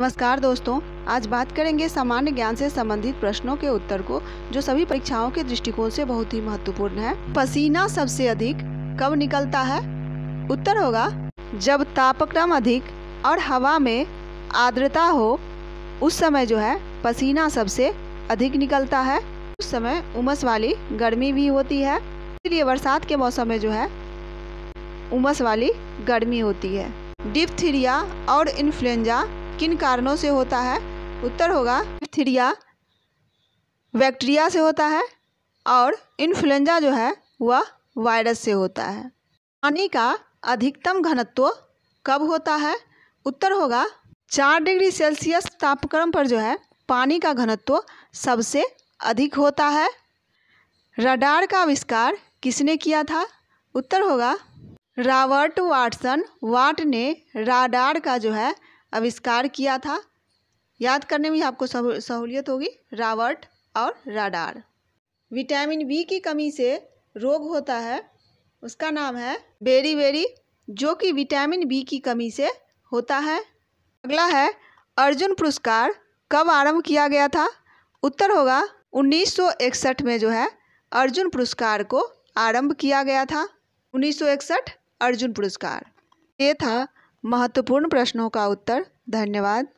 नमस्कार दोस्तों आज बात करेंगे सामान्य ज्ञान से संबंधित प्रश्नों के उत्तर को जो सभी परीक्षाओं के दृष्टिकोण से बहुत ही महत्वपूर्ण है पसीना सबसे अधिक कब निकलता है उत्तर होगा जब तापक्रम अधिक और हवा में आर्द्रता हो उस समय जो है पसीना सबसे अधिक निकलता है उस समय उमस वाली गर्मी भी होती है इसलिए बरसात के मौसम में जो है उमस वाली गर्मी होती है डिप्थीरिया और इन्फ्लुएंजा किन कारणों से होता है उत्तर होगा थ्रिया बैक्टीरिया से होता है और इन्फ्लुएंजा जो है वह वायरस से होता है पानी का अधिकतम घनत्व कब होता है उत्तर होगा चार डिग्री सेल्सियस तापक्रम पर जो है पानी का घनत्व सबसे अधिक होता है रडार का आविष्कार किसने किया था उत्तर होगा रॉबर्ट वाटसन वाट ने राडार का जो है आविष्कार किया था याद करने में आपको सहूलियत होगी रावट और राडार विटामिन बी की कमी से रोग होता है उसका नाम है बेरी बेरी जो कि विटामिन बी की कमी से होता है अगला है अर्जुन पुरस्कार कब आरंभ किया गया था उत्तर होगा 1961 में जो है अर्जुन पुरस्कार को आरंभ किया गया था 1961 अर्जुन पुरस्कार ये था महत्वपूर्ण प्रश्नों का उत्तर धन्यवाद